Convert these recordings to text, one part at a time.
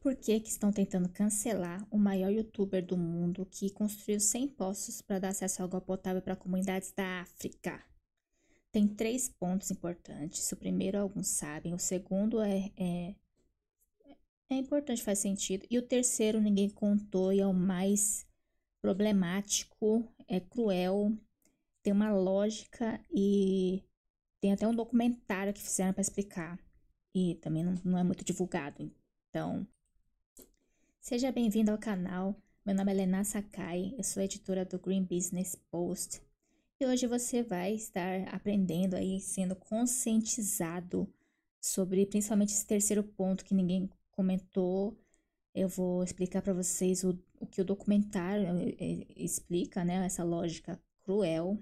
por que, que estão tentando cancelar o maior youtuber do mundo que construiu 100 poços para dar acesso à água potável para comunidades da África. Tem três pontos importantes. O primeiro, alguns sabem. O segundo é, é, é importante, faz sentido. E o terceiro, ninguém contou e é o mais problemático, é cruel, tem uma lógica e tem até um documentário que fizeram para explicar. E também não, não é muito divulgado. Então, Seja bem-vindo ao canal. Meu nome é Lena Sakai, eu sou editora do Green Business Post. E hoje você vai estar aprendendo aí, sendo conscientizado sobre principalmente esse terceiro ponto que ninguém comentou. Eu vou explicar para vocês o, o que o documentário eh, eh, explica, né? Essa lógica cruel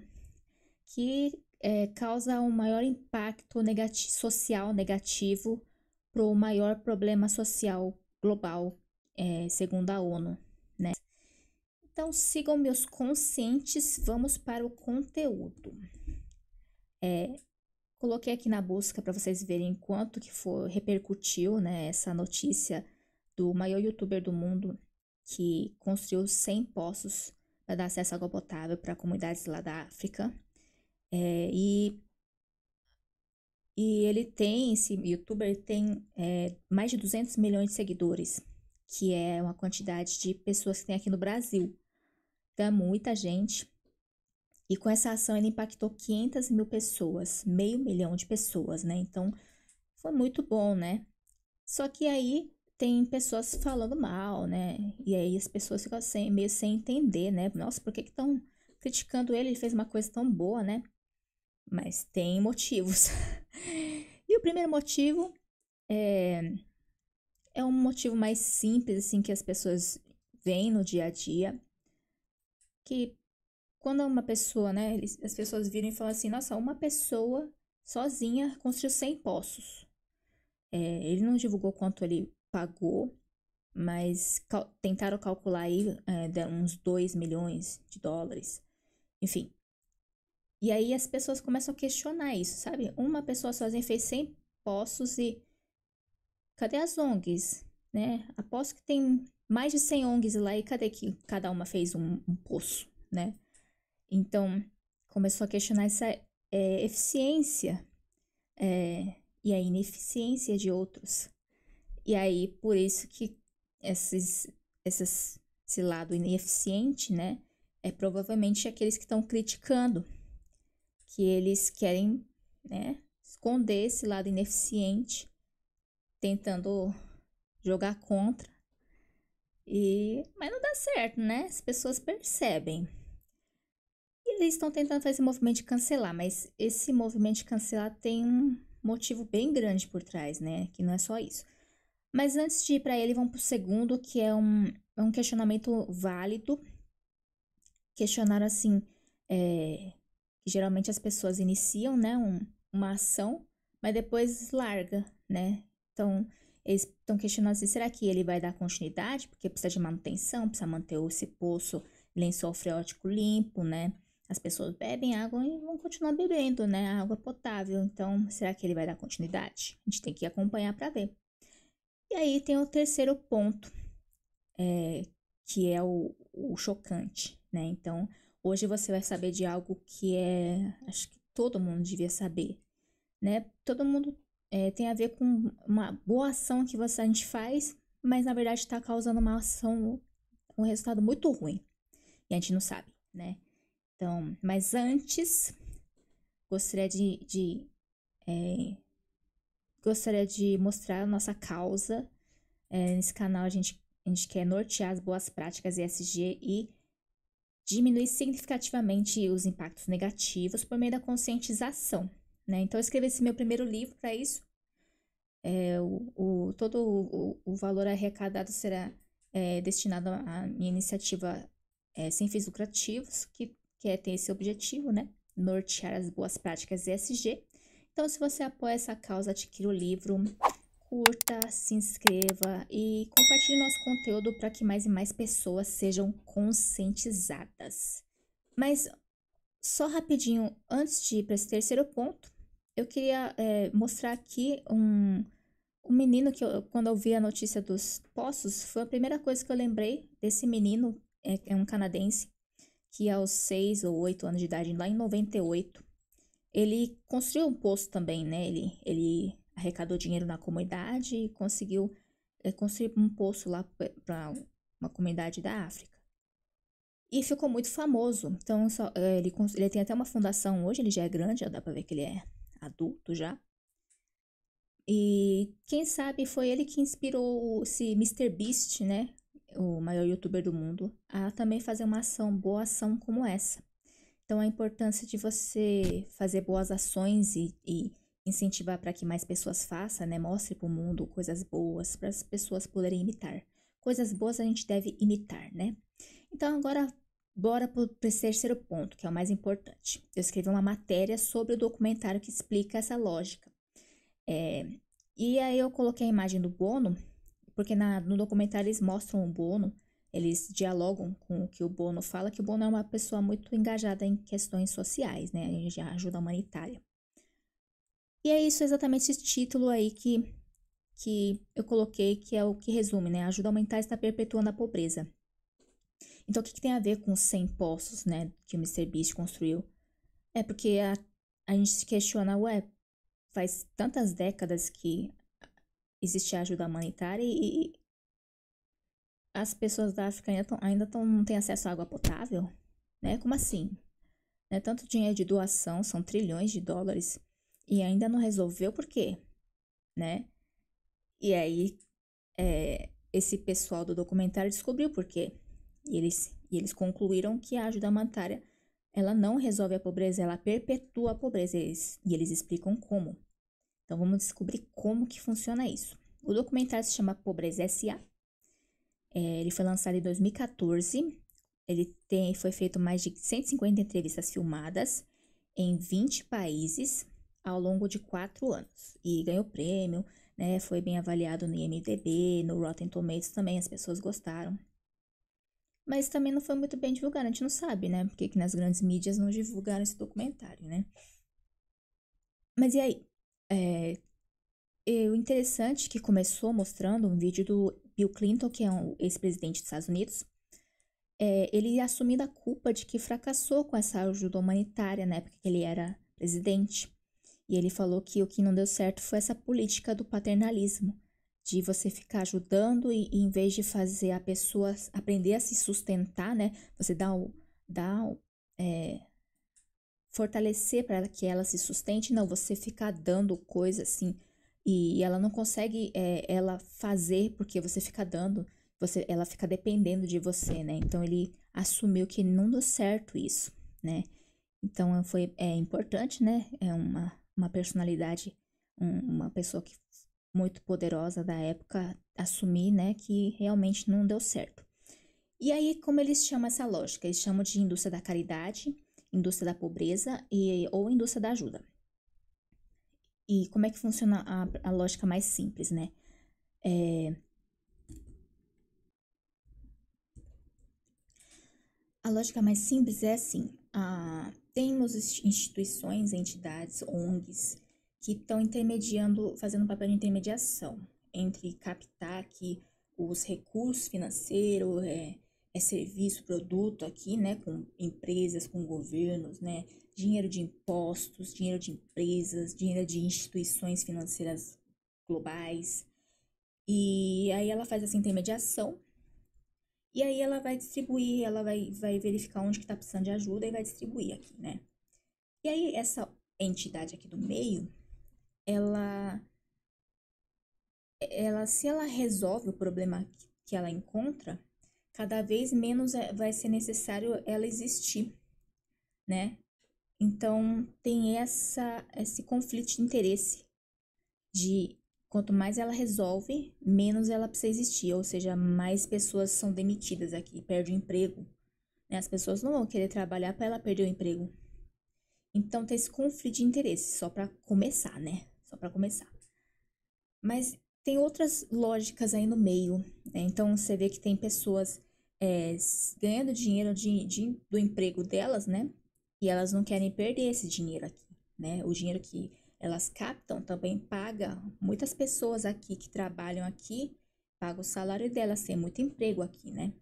que é, causa um maior impacto negati social negativo para o maior problema social global é, segundo a ONU, né? Então, sigam meus conscientes, vamos para o conteúdo. É, coloquei aqui na busca para vocês verem quanto que foi, repercutiu né, essa notícia do maior youtuber do mundo que construiu 100 poços para dar acesso à água potável para comunidades lá da África. É, e, e ele tem, esse youtuber tem é, mais de 200 milhões de seguidores que é uma quantidade de pessoas que tem aqui no Brasil. Então é muita gente. E com essa ação ele impactou 500 mil pessoas, meio milhão de pessoas, né? Então foi muito bom, né? Só que aí tem pessoas falando mal, né? E aí as pessoas ficam sem, meio sem entender, né? Nossa, por que estão criticando ele? Ele fez uma coisa tão boa, né? Mas tem motivos. e o primeiro motivo é é um motivo mais simples, assim, que as pessoas veem no dia a dia. Que quando uma pessoa, né, as pessoas viram e falam assim, nossa, uma pessoa sozinha construiu 100 poços. É, ele não divulgou quanto ele pagou, mas cal tentaram calcular aí é, uns 2 milhões de dólares. Enfim. E aí as pessoas começam a questionar isso, sabe? Uma pessoa sozinha fez 100 poços e cadê as ONGs? Né? Aposto que tem mais de 100 ONGs lá e cadê que cada uma fez um, um poço, né? Então, começou a questionar essa é, eficiência é, e a ineficiência de outros. E aí, por isso que esses, esses, esse lado ineficiente, né? É provavelmente aqueles que estão criticando, que eles querem, né? Esconder esse lado ineficiente tentando jogar contra. E mas não dá certo, né? As pessoas percebem. E eles estão tentando fazer esse movimento de cancelar, mas esse movimento de cancelar tem um motivo bem grande por trás, né? Que não é só isso. Mas antes de ir para ele, vamos para o segundo, que é um, é um questionamento válido. Questionaram assim, é, que geralmente as pessoas iniciam, né, um, uma ação, mas depois larga, né? Então, eles estão questionando assim, será que ele vai dar continuidade? Porque precisa de manutenção, precisa manter esse poço lençol freótico limpo, né? As pessoas bebem água e vão continuar bebendo, né? A água potável. Então, será que ele vai dar continuidade? A gente tem que acompanhar para ver. E aí tem o terceiro ponto, é, que é o, o chocante, né? Então, hoje você vai saber de algo que é, acho que todo mundo devia saber, né? Todo mundo é, tem a ver com uma boa ação que você, a gente faz, mas na verdade está causando uma ação, um resultado muito ruim. E a gente não sabe, né? Então, mas antes, gostaria de, de é, gostaria de mostrar a nossa causa. É, nesse canal a gente, a gente quer nortear as boas práticas ESG e diminuir significativamente os impactos negativos por meio da conscientização. Né? Então, eu escrevi esse meu primeiro livro para isso, é, o, o, todo o, o, valor arrecadado será é, destinado à minha iniciativa é, sem fins lucrativos, que, que é tem esse objetivo, né? Nortear as boas práticas ESG. Então, se você apoia essa causa, adquira o livro, curta, se inscreva e compartilhe nosso conteúdo para que mais e mais pessoas sejam conscientizadas. Mas só rapidinho, antes de ir para esse terceiro ponto, eu queria é, mostrar aqui um, um menino que, eu, quando eu vi a notícia dos poços, foi a primeira coisa que eu lembrei desse menino, é, é um canadense, que aos 6 ou 8 anos de idade, lá em 98, ele construiu um poço também, né? Ele, ele arrecadou dinheiro na comunidade e conseguiu é, construir um poço lá para uma comunidade da África. E ficou muito famoso. Então, só, eh, ele, ele tem até uma fundação hoje, ele já é grande, já dá para ver que ele é adulto já. E quem sabe foi ele que inspirou esse Mr. Beast, né? O maior youtuber do mundo, a também fazer uma ação, boa ação como essa. Então, a importância de você fazer boas ações e, e incentivar para que mais pessoas façam, né? Mostre para o mundo coisas boas para as pessoas poderem imitar. Coisas boas a gente deve imitar, né? Então, agora Bora para esse terceiro ponto, que é o mais importante. Eu escrevi uma matéria sobre o documentário que explica essa lógica. É, e aí eu coloquei a imagem do Bono, porque na, no documentário eles mostram o Bono, eles dialogam com o que o Bono fala, que o Bono é uma pessoa muito engajada em questões sociais, né, em ajuda humanitária. E é isso exatamente esse título aí que, que eu coloquei, que é o que resume, né? A ajuda humanitária está perpetuando a pobreza. Então, o que, que, tem a ver com os 100 poços, né, que o Mr Beast construiu? É porque a, a gente se questiona, ué, faz tantas décadas que existe ajuda humanitária e, e as pessoas da África ainda, tão, ainda tão, não têm acesso à água potável? Né? Como assim? Né? Tanto dinheiro de doação, são trilhões de dólares, e ainda não resolveu por quê? Né? E aí, é, esse pessoal do documentário descobriu por quê. E eles, e eles concluíram que a ajuda humanitária ela não resolve a pobreza, ela perpetua a pobreza. Eles, e eles explicam como. Então vamos descobrir como que funciona isso. O documentário se chama Pobreza S.A. É, ele foi lançado em 2014. Ele tem, foi feito mais de 150 entrevistas filmadas em 20 países ao longo de quatro anos. E ganhou prêmio, né? Foi bem avaliado no IMDB, no Rotten Tomatoes também, as pessoas gostaram mas também não foi muito bem divulgado. A gente não sabe, né? Porque que nas grandes mídias não divulgaram esse documentário, né? Mas e aí? É, o interessante é que começou mostrando um vídeo do Bill Clinton, que é um ex-presidente dos Estados Unidos, é, ele assumindo a culpa de que fracassou com essa ajuda humanitária na né? época que ele era presidente. E ele falou que o que não deu certo foi essa política do paternalismo, de você ficar ajudando e, e em vez de fazer a pessoa aprender a se sustentar, né? Você dá o, dá o, é, fortalecer para que ela se sustente, não, você ficar dando coisa assim e ela não consegue é, ela fazer porque você fica dando, você, ela fica dependendo de você, né? Então ele assumiu que não deu certo isso, né? Então foi é importante, né? É uma, uma personalidade, um, uma pessoa que muito poderosa da época assumir, né, que realmente não deu certo. E aí, como eles chamam essa lógica? Eles chamam de indústria da caridade, indústria da pobreza e, ou indústria da ajuda. E como é que funciona a, a lógica mais simples, né? É... A lógica mais simples é assim: a... temos instituições, entidades, ONGs, que estão intermediando, fazendo um papel de intermediação entre captar aqui os recursos financeiros, é, é serviço, produto aqui, né, com empresas, com governos, né, dinheiro de impostos, dinheiro de empresas, dinheiro de instituições financeiras globais. E aí ela faz essa intermediação e aí ela vai distribuir, ela vai, vai verificar onde que tá precisando de ajuda e vai distribuir aqui, né? E aí essa entidade aqui do meio, ela ela se ela resolve o problema que ela encontra, cada vez menos é, vai ser necessário ela existir, né? Então tem essa esse conflito de interesse de quanto mais ela resolve, menos ela precisa existir, ou seja, mais pessoas são demitidas aqui, perde o emprego. Né? As pessoas não vão querer trabalhar para ela perder o emprego. Então tem esse conflito de interesse, só para começar, né? só para começar. Mas tem outras lógicas aí no meio. Né? Então você vê que tem pessoas é, ganhando dinheiro de, de, do emprego delas, né? E elas não querem perder esse dinheiro aqui, né? O dinheiro que elas captam também paga muitas pessoas aqui que trabalham aqui, paga o salário delas, tem muito emprego aqui, né?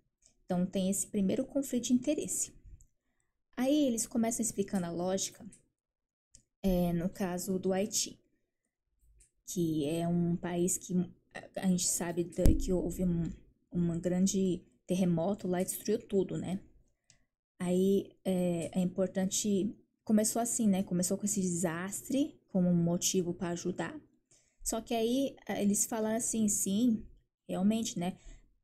Então tem esse primeiro conflito de interesse. Aí eles começam explicando a lógica, é, no caso do Haiti que é um país que a gente sabe que houve um, grande terremoto lá e destruiu tudo, né? Aí é, é importante. Começou assim, né? Começou com esse desastre como um motivo para ajudar. Só que aí eles falaram assim, sim, realmente, né?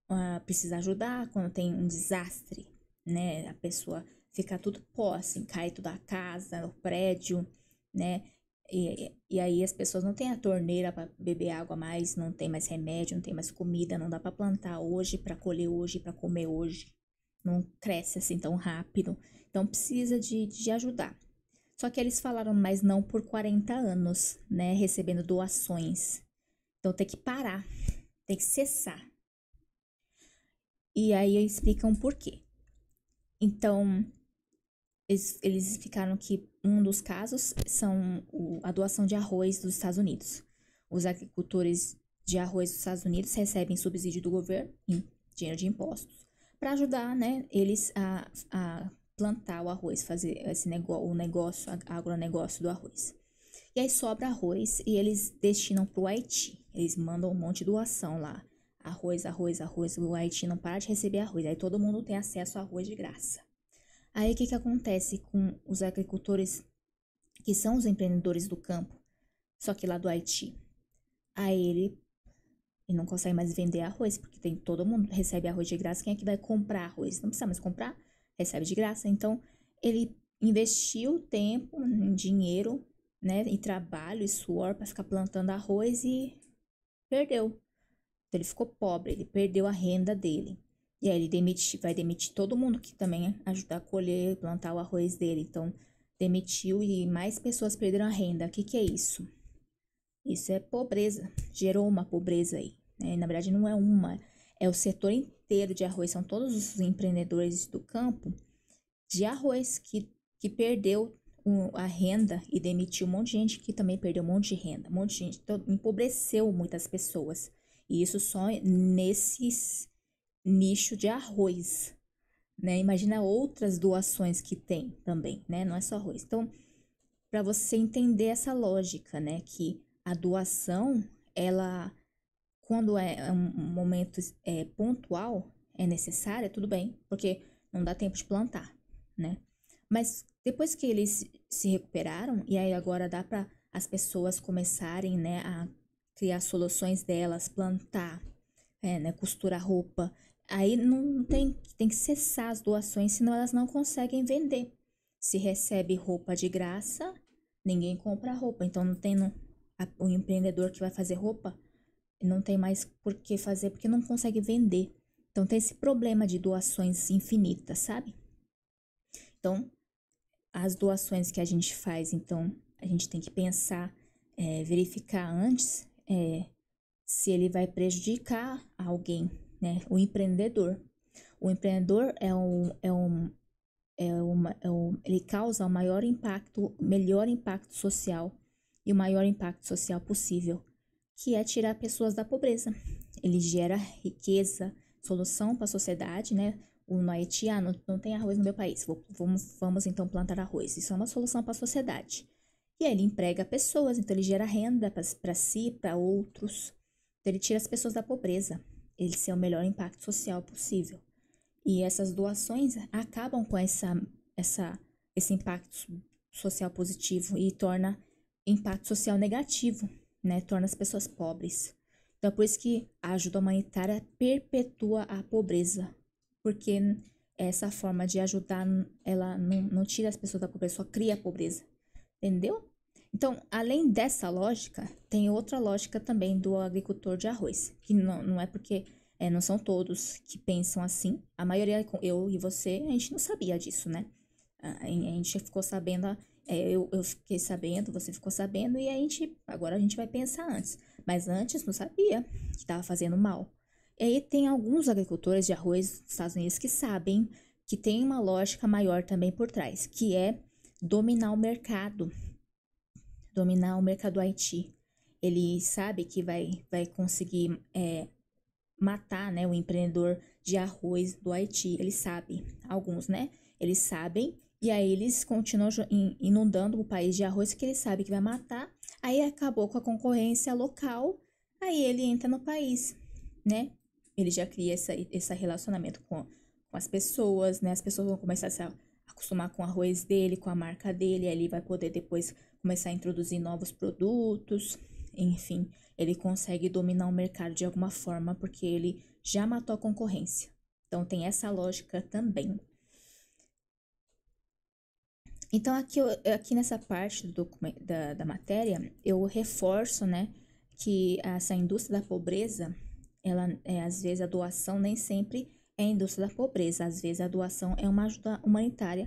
Ah, precisa ajudar quando tem um desastre, né? A pessoa fica tudo pó, assim, cai toda a casa, o prédio, né? E, e aí as pessoas não têm a torneira para beber água mais, não tem mais remédio, não tem mais comida, não dá para plantar hoje, para colher hoje, para comer hoje. Não cresce assim tão rápido. Então precisa de, de ajudar. Só que eles falaram, mas não por 40 anos, né? Recebendo doações. Então tem que parar, tem que cessar. E aí explicam por quê. Então, eles, eles ficaram que um dos casos são a doação de arroz dos Estados Unidos. Os agricultores de arroz dos Estados Unidos recebem subsídio do governo, dinheiro de impostos, para ajudar né, eles a, a plantar o arroz, fazer esse negócio, o negócio, agronegócio do arroz. E aí sobra arroz e eles destinam para o Haiti. Eles mandam um monte de doação lá. Arroz, arroz, arroz. O Haiti não para de receber arroz. Aí todo mundo tem acesso a arroz de graça. Aí o que, que acontece com os agricultores que são os empreendedores do campo, só que lá do Haiti? Aí ele, ele não consegue mais vender arroz, porque tem todo mundo recebe arroz de graça. Quem é que vai comprar arroz? Não precisa mais comprar, recebe de graça. Então, ele investiu tempo, dinheiro, né, e trabalho e suor para ficar plantando arroz e perdeu. Então, ele ficou pobre, ele perdeu a renda dele. E aí ele demite, vai demitir todo mundo que também ajudar a colher, plantar o arroz dele. Então, demitiu e mais pessoas perderam a renda. O que, que é isso? Isso é pobreza. Gerou uma pobreza aí. Né? Na verdade, não é uma. É o setor inteiro de arroz. São todos os empreendedores do campo de arroz que, que perdeu a renda e demitiu um monte de gente que também perdeu um monte de renda. Um monte de gente. Então, empobreceu muitas pessoas. E isso só nesses nicho de arroz, né? Imagina outras doações que tem também, né? Não é só arroz. Então, para você entender essa lógica, né, que a doação, ela quando é, é um momento é, pontual, é necessária, tudo bem, porque não dá tempo de plantar, né? Mas depois que eles se recuperaram e aí agora dá para as pessoas começarem, né, a criar soluções delas, plantar, é, né, costurar roupa Aí não tem, tem que cessar as doações, senão elas não conseguem vender. Se recebe roupa de graça, ninguém compra roupa. Então não tem não, o empreendedor que vai fazer roupa, não tem mais por que fazer porque não consegue vender. Então tem esse problema de doações infinitas, sabe? Então, as doações que a gente faz, então a gente tem que pensar, é, verificar antes é, se ele vai prejudicar alguém, né? O empreendedor. O empreendedor é um, é um, é uma, é um, ele causa o maior impacto, melhor impacto social e o maior impacto social possível, que é tirar pessoas da pobreza. Ele gera riqueza, solução para a sociedade, né? O Noiti, ah, não, tem arroz no meu país, vamos, vamos então plantar arroz. Isso é uma solução para a sociedade. E aí ele emprega pessoas, então ele gera renda para si, para outros. Então ele tira as pessoas da pobreza ele ser o melhor impacto social possível. E essas doações acabam com essa, essa, esse impacto social positivo e torna impacto social negativo, né? Torna as pessoas pobres. Então, é por isso que a ajuda humanitária perpetua a pobreza, porque essa forma de ajudar, ela não, não tira as pessoas da pobreza, só cria a pobreza, entendeu? Então, além dessa lógica, tem outra lógica também do agricultor de arroz, que não, não é porque é, não são todos que pensam assim. A maioria, eu e você, a gente não sabia disso, né? A, gente ficou sabendo, é, eu, eu fiquei sabendo, você ficou sabendo, e a gente, agora a gente vai pensar antes. Mas antes não sabia que estava fazendo mal. E aí tem alguns agricultores de arroz dos Estados Unidos que sabem que tem uma lógica maior também por trás, que é dominar o mercado dominar o mercado Haiti. Ele sabe que vai, vai conseguir é, matar né, o empreendedor de arroz do Haiti. Ele sabe, alguns, né? Eles sabem e aí eles continuam inundando o país de arroz que ele sabe que vai matar. Aí acabou com a concorrência local, aí ele entra no país, né? Ele já cria essa, esse relacionamento com, com as pessoas, né? As pessoas vão começar a se acostumar com o arroz dele, com a marca dele, aí ele vai poder depois começar a introduzir novos produtos, enfim, ele consegue dominar o mercado de alguma forma porque ele já matou a concorrência. Então tem essa lógica também. Então aqui, aqui nessa parte do da, da matéria eu reforço, né, que essa indústria da pobreza, ela é, às vezes a doação nem sempre é a indústria da pobreza, às vezes a doação é uma ajuda humanitária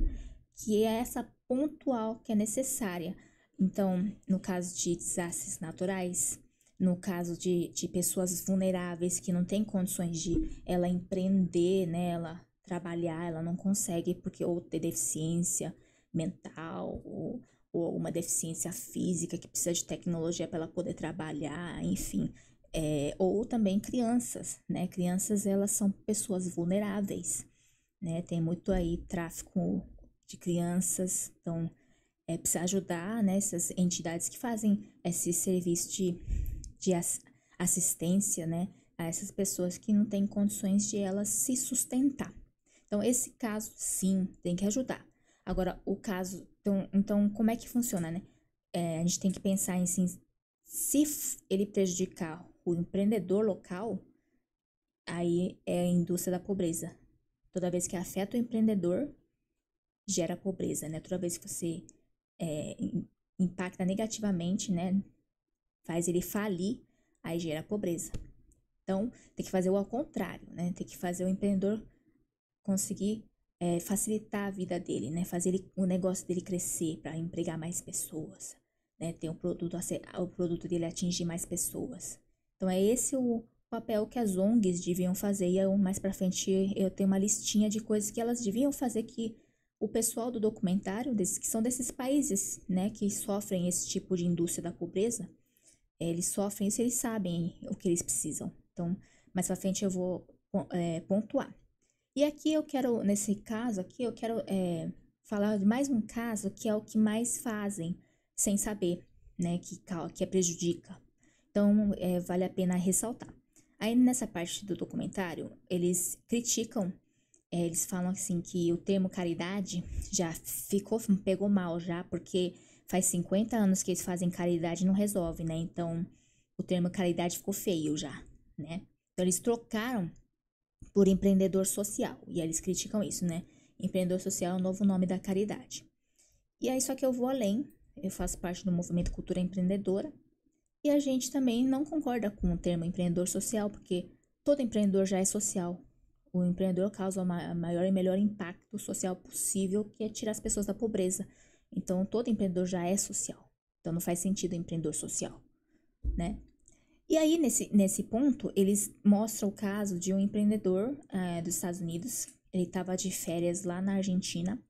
que é essa pontual que é necessária então, no caso de desastres naturais, no caso de, de pessoas vulneráveis que não têm condições de ela empreender, né, ela trabalhar, ela não consegue porque ou ter deficiência mental ou, ou alguma deficiência física que precisa de tecnologia para ela poder trabalhar, enfim. É, ou também crianças, né? Crianças, elas são pessoas vulneráveis, né? Tem muito aí tráfico de crianças, então é, precisa ajudar né, essas entidades que fazem esse serviço de, de assistência né, a essas pessoas que não têm condições de elas se sustentar. Então, esse caso, sim, tem que ajudar. Agora, o caso. Então, então como é que funciona, né? É, a gente tem que pensar em sim, se ele prejudicar o empreendedor local, aí é a indústria da pobreza. Toda vez que afeta o empreendedor, gera pobreza, né? Toda vez que você é, impacta negativamente, né? Faz ele falir, aí gera pobreza. Então, tem que fazer o ao contrário, né? Tem que fazer o empreendedor conseguir é, facilitar a vida dele, né? Fazer ele, o negócio dele crescer para empregar mais pessoas, né? Ter um produto, o produto dele atingir mais pessoas. Então, é esse o papel que as ONGs deviam fazer. E eu, mais para frente eu tenho uma listinha de coisas que elas deviam fazer que o pessoal do documentário, desses, que são desses países né, que sofrem esse tipo de indústria da pobreza, eh, eles sofrem isso, eles sabem o que eles precisam. Então, mais pra frente eu vou é, pontuar. E aqui eu quero, nesse caso aqui, eu quero é, falar de mais um caso que é o que mais fazem sem saber, né, que, que é prejudica. Então, é, vale a pena ressaltar. Aí, nessa parte do documentário, eles criticam é, eles falam assim que o termo caridade já ficou, pegou mal já, porque faz 50 anos que eles fazem caridade e não resolve, né? Então, o termo caridade ficou feio já, né? Então, eles trocaram por empreendedor social, e eles criticam isso, né? Empreendedor social é o novo nome da caridade. E aí, só que eu vou além, eu faço parte do movimento Cultura Empreendedora, e a gente também não concorda com o termo empreendedor social, porque todo empreendedor já é social, o empreendedor causa o maior e melhor impacto social possível, que é tirar as pessoas da pobreza. Então, todo empreendedor já é social. Então, não faz sentido empreendedor social, né? E aí, nesse, nesse ponto, eles mostram o caso de um empreendedor é, dos Estados Unidos. Ele estava de férias lá na Argentina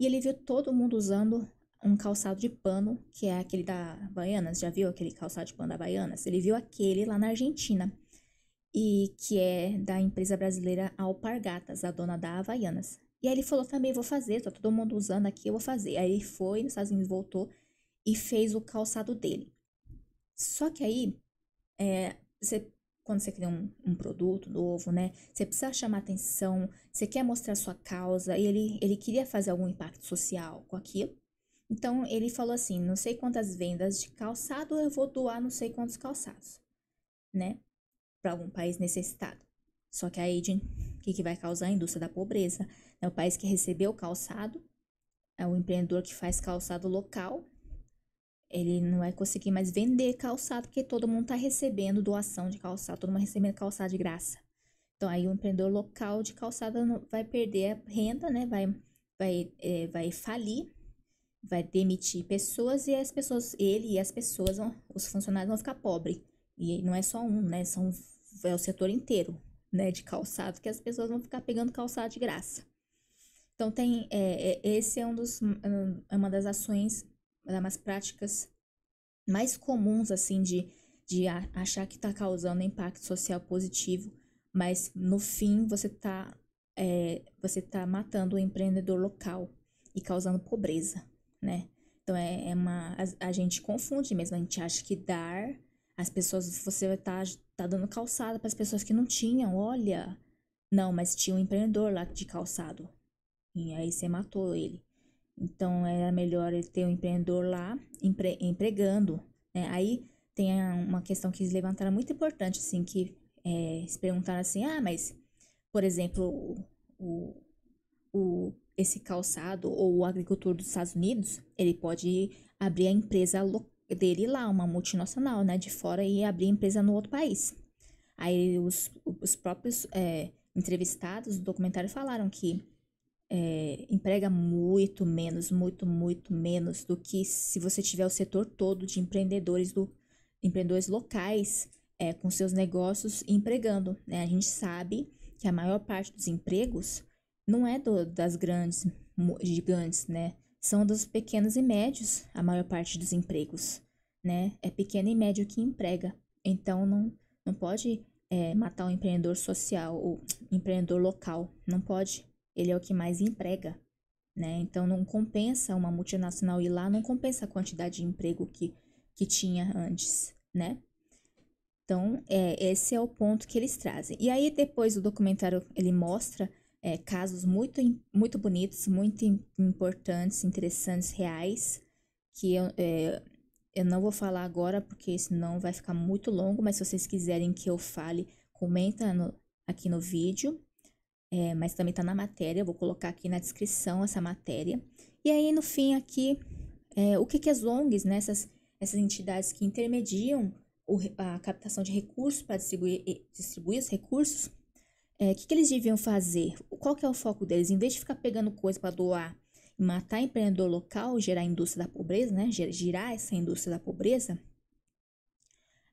e ele viu todo mundo usando um calçado de pano, que é aquele da Baianas. Já viu aquele calçado de pano da Baianas? Ele viu aquele lá na Argentina e que é da empresa brasileira Alpargatas, a dona da Havaianas. E aí ele falou também, vou fazer, tá todo mundo usando aqui, eu vou fazer. Aí ele foi nos Estados Unidos, voltou e fez o calçado dele. Só que aí, é, você, quando você cria um, um, produto novo, né? Você precisa chamar atenção, você quer mostrar sua causa, e ele, ele queria fazer algum impacto social com aquilo. Então, ele falou assim, não sei quantas vendas de calçado, eu vou doar não sei quantos calçados, né? para algum país necessitado. Só que aí, o que, que vai causar a indústria da pobreza? É o país que recebeu o calçado, é o empreendedor que faz calçado local, ele não vai conseguir mais vender calçado, porque todo mundo está recebendo doação de calçado, todo mundo tá recebendo calçado de graça. Então, aí o empreendedor local de calçado vai perder a renda, né? Vai, vai, é, vai falir, vai demitir pessoas e as pessoas, ele e as pessoas, vão, os funcionários vão ficar pobres. E não é só um, né? São é o setor inteiro, né, de calçado, que as pessoas vão ficar pegando calçado de graça. Então tem é, é esse é um dos é uma das ações, das práticas mais comuns assim de de achar que está causando impacto social positivo, mas no fim você está é, você tá matando o empreendedor local e causando pobreza, né? Então é, é uma a, a gente confunde mesmo, a gente acha que dar as pessoas, você vai tá, estar tá dando calçada para as pessoas que não tinham, olha. Não, mas tinha um empreendedor lá de calçado. E aí você matou ele. Então era melhor ele ter um empreendedor lá empre, empregando. Né? Aí tem uma questão que eles levantaram muito importante, assim, que é, se perguntaram assim, ah, mas, por exemplo, o, o, esse calçado ou o agricultor dos Estados Unidos, ele pode abrir a empresa local dele lá, uma multinacional, né, de fora e abrir empresa no outro país. Aí os, os próprios é, entrevistados do documentário falaram que é, emprega muito menos, muito, muito menos do que se você tiver o setor todo de empreendedores do empreendedores locais é, com seus negócios empregando. Né? A gente sabe que a maior parte dos empregos não é do, das grandes gigantes, né? são dos pequenos e médios, a maior parte dos empregos, né? É pequeno e médio que emprega. Então, não, não pode é, matar o empreendedor social, o empreendedor local. Não pode. Ele é o que mais emprega, né? Então, não compensa uma multinacional ir lá, não compensa a quantidade de emprego que, que tinha antes, né? Então, é, esse é o ponto que eles trazem. E aí, depois, o documentário, ele mostra é, casos muito, muito bonitos, muito importantes, interessantes, reais, que eu, é, eu não vou falar agora porque senão vai ficar muito longo, mas se vocês quiserem que eu fale, comenta no, aqui no vídeo. É, mas também tá na matéria, eu vou colocar aqui na descrição essa matéria. E aí, no fim, aqui, é, o que, que as ONGs, né, essas, essas entidades que intermediam o, a captação de recursos para distribuir, distribuir os recursos, é, o é, que, que eles deviam fazer? Qual que é o foco deles? Em vez de ficar pegando coisa para doar e matar empreendedor local, gerar a indústria da pobreza, né? Girar essa indústria da pobreza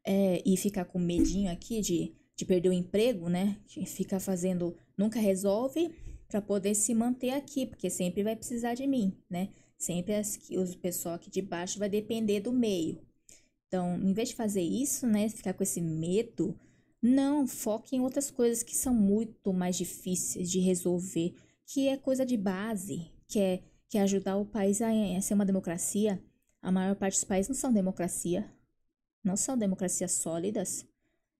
é, e ficar com medinho aqui de, de perder o emprego, né? Ficar fazendo, nunca resolve para poder se manter aqui, porque sempre vai precisar de mim, né? Sempre as, os pessoal aqui de baixo vai depender do meio. Então, em vez de fazer isso, né? Ficar com esse medo não, foque em outras coisas que são muito mais difíceis de resolver, que é coisa de base, que é, que é ajudar o país a, a ser uma democracia. A maior parte dos países não são democracia, não são democracias sólidas,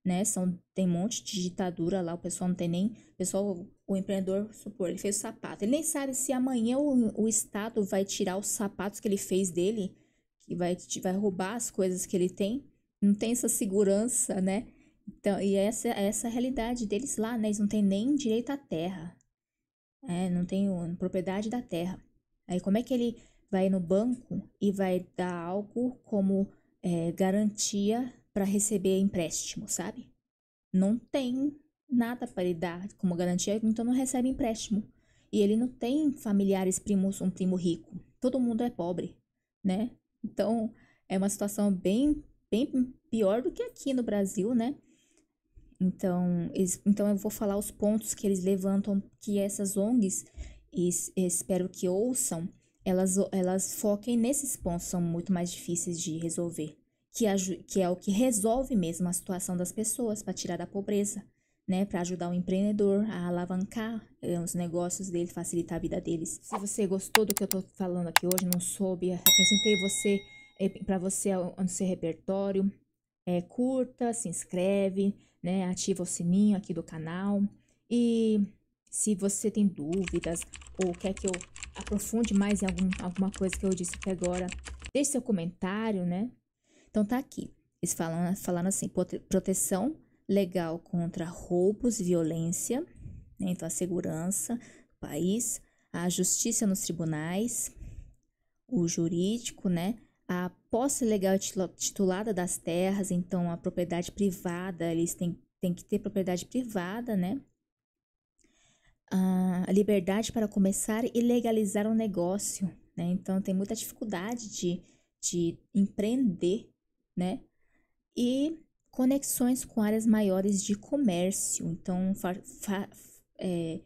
né? São, tem um monte de ditadura lá, o pessoal não tem nem. O pessoal, o empreendedor, supor, ele fez o sapato. Ele nem sabe se amanhã o, o Estado vai tirar os sapatos que ele fez dele, que vai, vai roubar as coisas que ele tem. Não tem essa segurança, né? Então, e essa, essa é a realidade deles lá, né? Eles não têm nem direito à terra. É, não tem propriedade da terra. Aí como é que ele vai no banco e vai dar algo como é, garantia para receber empréstimo, sabe? Não tem nada para ele dar como garantia, então não recebe empréstimo. E ele não tem familiares primos, um primo rico. Todo mundo é pobre, né? Então é uma situação bem, bem pior do que aqui no Brasil, né? Então, eles, então eu vou falar os pontos que eles levantam que essas ONGs, e espero que ouçam, elas, elas foquem nesses pontos, são muito mais difíceis de resolver. Que, que é o que resolve mesmo a situação das pessoas para tirar da pobreza, né? Para ajudar o empreendedor a alavancar eh, os negócios dele, facilitar a vida deles. Se você gostou do que eu estou falando aqui hoje, não soube, acrescentei você eh, para você no seu repertório, é, curta, se inscreve, né, ativa o sininho aqui do canal. E se você tem dúvidas ou quer que eu aprofunde mais em algum, alguma coisa que eu disse até agora, deixe seu comentário, né? Então tá aqui. Eles falam, falando assim, proteção legal contra roubos, violência, né? então a segurança do país, a justiça nos tribunais, o jurídico, né? a posse legal titulada das terras, então a propriedade privada, eles têm, têm que ter propriedade privada, né? A liberdade para começar e legalizar um negócio, né? Então tem muita dificuldade de, de empreender, né? E conexões com áreas maiores de comércio, então fa, fa, é,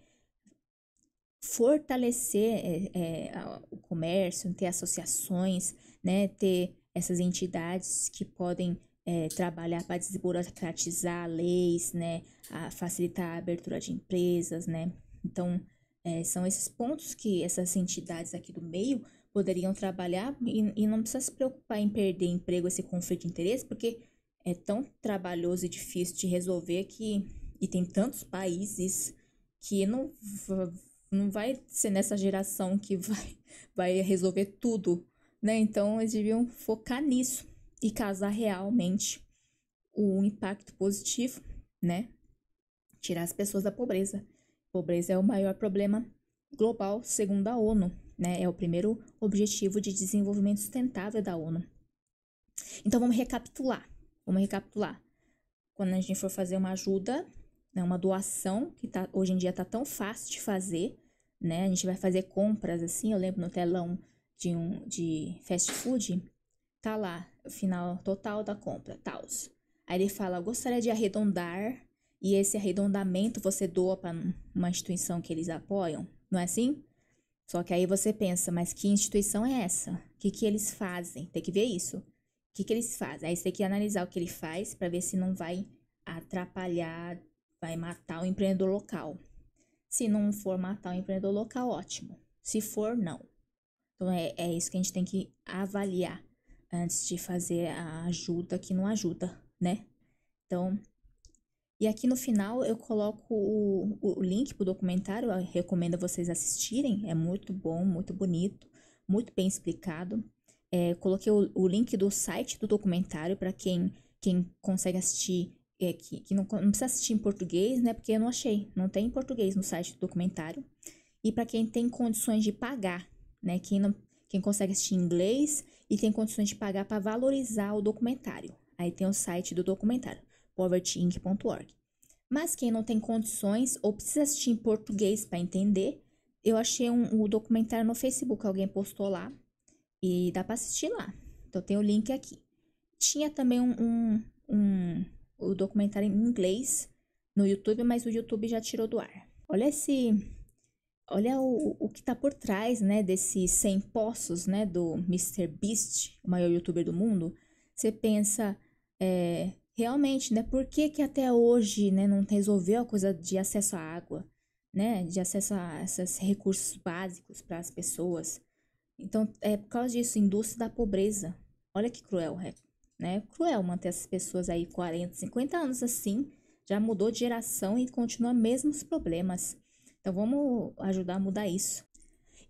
fortalecer é, é, o comércio, ter associações, né, ter essas entidades que podem é, trabalhar para desburocratizar leis, né, a facilitar a abertura de empresas, né. Então, é, são esses pontos que essas entidades aqui do meio poderiam trabalhar e, e não precisa se preocupar em perder emprego, esse conflito de interesse, porque é tão trabalhoso e difícil de resolver que e tem tantos países que não não vai ser nessa geração que vai, vai resolver tudo, né? Então eles deviam focar nisso e casar realmente o um impacto positivo, né? Tirar as pessoas da pobreza. Pobreza é o maior problema global, segundo a ONU, né? É o primeiro objetivo de desenvolvimento sustentável da ONU. Então vamos recapitular. Vamos recapitular. Quando a gente for fazer uma ajuda, né, uma doação, que tá, hoje em dia está tão fácil de fazer, né? A gente vai fazer compras assim, eu lembro no telão de um de fast food, tá lá o final total da compra, tal Aí ele fala: "Gostaria de arredondar" e esse arredondamento você doa para uma instituição que eles apoiam, não é assim? Só que aí você pensa, mas que instituição é essa? O que, que eles fazem? Tem que ver isso. O que, que eles fazem? Aí você tem que analisar o que ele faz para ver se não vai atrapalhar, vai matar o empreendedor local. Se não for matar o empreendedor local, ótimo. Se for, não. Então é, é isso que a gente tem que avaliar antes de fazer a ajuda que não ajuda, né? Então, e aqui no final eu coloco o, o link para o documentário, eu recomendo vocês assistirem, é muito bom, muito bonito, muito bem explicado. É, coloquei o, o, link do site do documentário para quem, quem consegue assistir é, que, que não, não, precisa assistir em português, né? Porque eu não achei, não tem em português no site do documentário. E para quem tem condições de pagar, né? Quem, não, quem consegue assistir em inglês e tem condições de pagar para valorizar o documentário. Aí tem o site do documentário, povertyinc.org. Mas quem não tem condições ou precisa assistir em português para entender, eu achei um, um, documentário no Facebook, alguém postou lá e dá para assistir lá. Então tem o link aqui. Tinha também um, um, um o documentário em inglês no YouTube, mas o YouTube já tirou do ar. Olha esse. Olha o, o que tá por trás, né, desses 100 poços, né, do Mr. Beast, o maior youtuber do mundo. Você pensa, é, realmente, né, por que que até hoje, né, não resolveu a coisa de acesso à água, né, de acesso a esses recursos básicos para as pessoas? Então, é por causa disso, indústria da pobreza. Olha que cruel, é né? Cruel manter essas pessoas aí 40, 50 anos assim, já mudou de geração e continua mesmos problemas. Então vamos ajudar a mudar isso.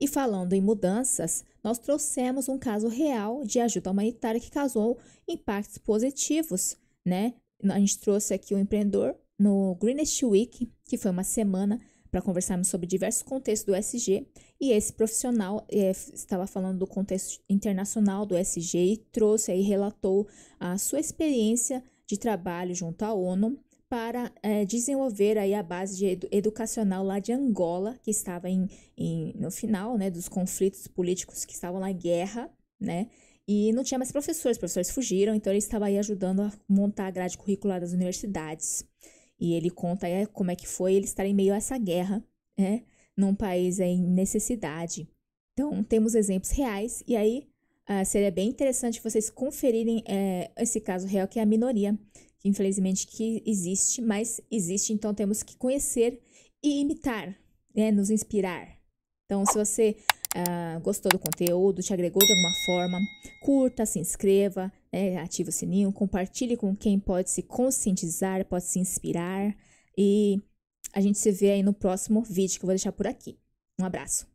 E falando em mudanças, nós trouxemos um caso real de ajuda humanitária que causou impactos positivos, né? A gente trouxe aqui o um empreendedor no Greenest Week, que foi uma semana para conversarmos sobre diversos contextos do SG. E esse profissional é, estava falando do contexto internacional do SG e trouxe aí relatou a sua experiência de trabalho junto à ONU para é, desenvolver aí a base edu educacional lá de Angola, que estava em, em, no final né, dos conflitos políticos que estavam lá em guerra, né? E não tinha mais professores, os professores fugiram, então ele estava aí ajudando a montar a grade curricular das universidades. E ele conta é, como é que foi ele estar em meio a essa guerra, né? Num país em necessidade. Então, temos exemplos reais. E aí, ah, seria bem interessante vocês conferirem é, esse caso real, que é a minoria. Que, infelizmente, que existe, mas existe. Então, temos que conhecer e imitar, né? Nos inspirar. Então, se você ah, gostou do conteúdo, te agregou de alguma forma, curta, se inscreva, é, ative o sininho, compartilhe com quem pode se conscientizar, pode se inspirar. E a gente se vê aí no próximo vídeo que eu vou deixar por aqui. Um abraço!